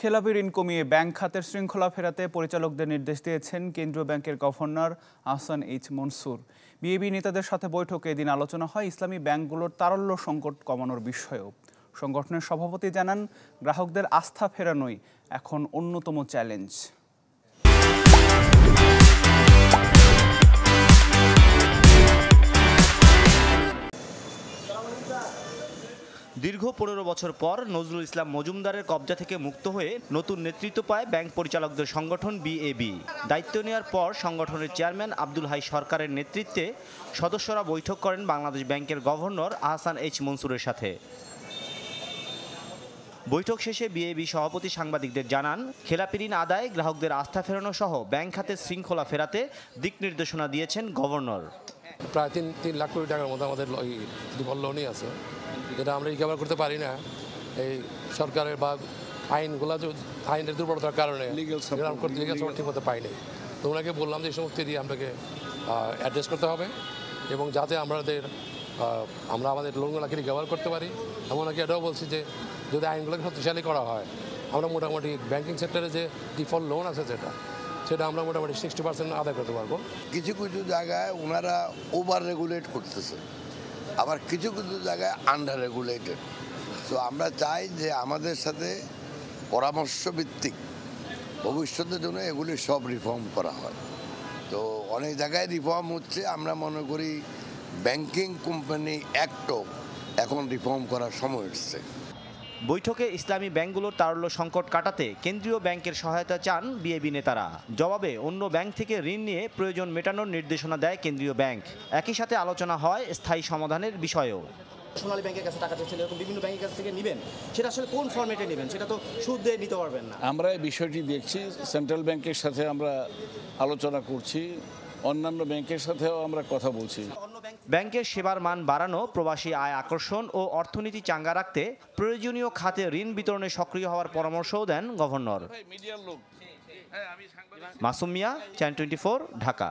খেলাপি ঋণ কমিয়ে ব্যাংক খাতের শৃঙ্খলা ফেরাতে পরিচালকদের নির্দেশ দিয়েছেন কেন্দ্রীয় ব্যাংকের governor Ahsan H Mansur BAB নেতাদের সাথে বৈঠকে এদিন আলোচনা হয় ইসলামী ব্যাংকগুলোর তারল্য সংকট কমানোর বিষয়েও সংগঠনের সভাপতি জানান গ্রাহকদের আস্থা ফেরানোই এখন অন্যতম চ্যালেঞ্জ দীর্ঘ পনেরো বছর পর নজরুল ইসলাম মজুমদারের কবজা থেকে মুক্ত হয়ে নতুন নেতৃত্ব পায় ব্যাংক পরিচালকদের সংগঠন বিএবি দায়িত্ব নেওয়ার পর সংগঠনের চেয়ারম্যান আব্দুল হাই সরকারের নেতৃত্বে সদস্যরা বৈঠক করেন বাংলাদেশ ব্যাংকের গভর্নর আহসান এইচ মনসুরের সাথে বৈঠক শেষে বিএবি সভাপতি সাংবাদিকদের জানান খেলাপি ঋণ আদায় গ্রাহকদের আস্থা ফেরানো সহ ব্যাংক খাতে শৃঙ্খলা ফেরাতে দিক নির্দেশনা দিয়েছেন গভর্নর প্রায় তিন তিন লাখ কোটি টাকার মতো আমাদের ডিফল্ট লোনই আছে যেটা আমরা রিকভার করতে পারি না এই সরকারের বা যে আইনের দুর্বলতার কারণে ঠিক মতো পাইনি তো ওনাকে বললাম যে এই সমস্ত দিয়ে আমাকে অ্যাড্রেস করতে হবে এবং যাতে আমাদের আমরা আমাদের লোনগুলোকে রিকভার করতে পারি আমি ওনাকে এটাও বলছি যে যদি আইনগুলোকে শক্তিশালী করা হয় আমরা মোটামুটি ব্যাঙ্কিং সেক্টরে যে ডিফল্ট লোন আছে যেটা সেটা আমরা মোটামুটি সিক্সটি পার্সেন্ট আদায় করতে পারবো কিছু কিছু জায়গায় ওনারা ওভার রেগুলেট করতেছে আবার কিছু কিছু জায়গায় আন্ডার রেগুলেটেড তো আমরা চাই যে আমাদের সাথে পরামর্শ ভিত্তিক ভবিষ্যতের জন্য এগুলি সব রিফর্ম করা হয় তো অনেক জায়গায় রিফর্ম হচ্ছে আমরা মনে করি ব্যাংকিং কোম্পানি অ্যাক্টও এখন রিফর্ম করার সময় এসছে বৈঠকে ইসলামী ব্যাংকগুলোর তারল্য সংকট কাটাতে কেন্দ্রীয় ব্যাংকের সহায়তা চান বিএবি নেতারা জবাবে অন্য ব্যাংক থেকে ঋণ নিয়ে প্রয়োজন মেটানোর নির্দেশনা দেয় কেন্দ্রীয় ব্যাংক একই সাথে আলোচনা হয় স্থায়ী সমাধানের বিষয়েও সোনালী ব্যাংকের কাছে টাকা চাচ্ছেন এরকম বিভিন্ন ব্যাংকের কাছ থেকে নেবেন সেটা আসলে কোন ফর্মেটে নেবেন সেটা তো সুদ দিয়ে নিতে পারবেন না আমরা এই বিষয়টি দেখছি সেন্ট্রাল ব্যাংকের সাথে আমরা আলোচনা করছি অন্যান্য ব্যাংকের সাথেও আমরা কথা বলছি ব্যাংকের সেবার মান বাড়ানো প্রবাসী আয় আকর্ষণ ও অর্থনীতি চাঙ্গা রাখতে প্রয়োজনীয় খাতে ঋণ বিতরণে সক্রিয় হওয়ার পরামর্শও দেন গভর্নর মাসুমিয়া চ্যান টোয়েন্টি ঢাকা